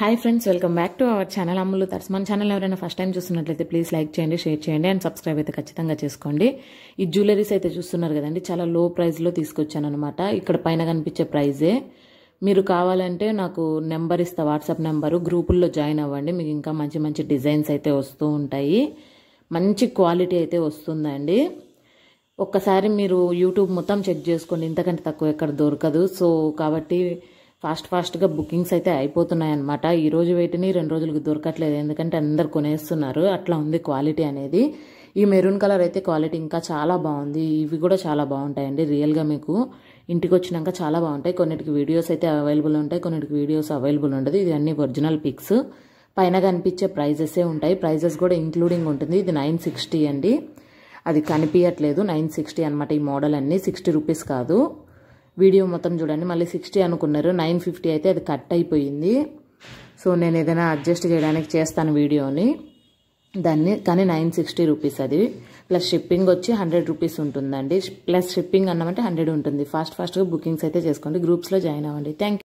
hi friends welcome back to our channel Ammulu తర్స్ మన ఛానల్ ఎవరైనా ఫస్ట్ టైం చూస్తున్నట్లయితే ప్లీజ్ లైక్ చేయండి షేర్ చేయండి అండ్ సబ్స్క్రైబ్ అయితే ఖచ్చితంగా చేసుకోండి ఈ జ్యువెలరీస్ అయితే చూస్తున్నారు కదండి చాలా లో ప్రైస్లో తీసుకొచ్చాను అనమాట ఇక్కడ పైన కనిపించే ప్రైజే మీరు కావాలంటే నాకు నెంబర్ ఇస్తా వాట్సాప్ నెంబరు గ్రూపుల్లో జాయిన్ అవ్వండి మీకు ఇంకా మంచి మంచి డిజైన్స్ అయితే వస్తూ ఉంటాయి మంచి క్వాలిటీ అయితే వస్తుందండి ఒక్కసారి మీరు యూట్యూబ్ మొత్తం చెక్ చేసుకోండి ఇంతకంటే తక్కువ ఎక్కడ దొరకదు సో కాబట్టి ఫాస్ట్ ఫాస్ట్గా బుకింగ్స్ అయితే అయిపోతున్నాయి అనమాట ఈ రోజు వెయిట్ని రెండు రోజులకు దొరకట్లేదు ఎందుకంటే అందరు కొనేస్తున్నారు అట్లా ఉంది క్వాలిటీ అనేది ఈ మెరూన్ కలర్ అయితే క్వాలిటీ ఇంకా చాలా బాగుంది ఇవి కూడా చాలా బాగుంటాయండి రియల్గా మీకు ఇంటికి వచ్చినాక చాలా బాగుంటాయి కొన్నిటికి వీడియోస్ అయితే అవైలబుల్ ఉంటాయి కొన్నిటికి వీడియోస్ అవైలబుల్ ఉండదు ఇది అన్ని ఒరిజినల్ పిక్స్ పైన కనిపించే ప్రైజెసే ఉంటాయి ప్రైజెస్ కూడా ఇంక్లూడింగ్ ఉంటుంది ఇది నైన్ సిక్స్టీ అండి అది కనిపించట్లేదు నైన్ సిక్స్టీ అనమాట ఈ మోడల్ అన్నీ సిక్స్టీ రూపీస్ కాదు వీడియో మొత్తం చూడండి మళ్ళీ సిక్స్టీ అనుకున్నారు నైన్ ఫిఫ్టీ అయితే అది కట్ అయిపోయింది సో నేను ఏదైనా అడ్జస్ట్ చేయడానికి చేస్తాను వీడియోని దాన్ని కానీ నైన్ సిక్స్టీ రూపీస్ అది ప్లస్ షిప్పింగ్ వచ్చి హండ్రెడ్ రూపీస్ ఉంటుందండి ప్లస్ షిప్పింగ్ అన్నమంటే హండ్రెడ్ ఉంటుంది ఫాస్ట్ ఫాస్ట్గా బుకింగ్స్ అయితే చేసుకోండి గ్రూప్స్లో జాయిన్ అవ్వండి థ్యాంక్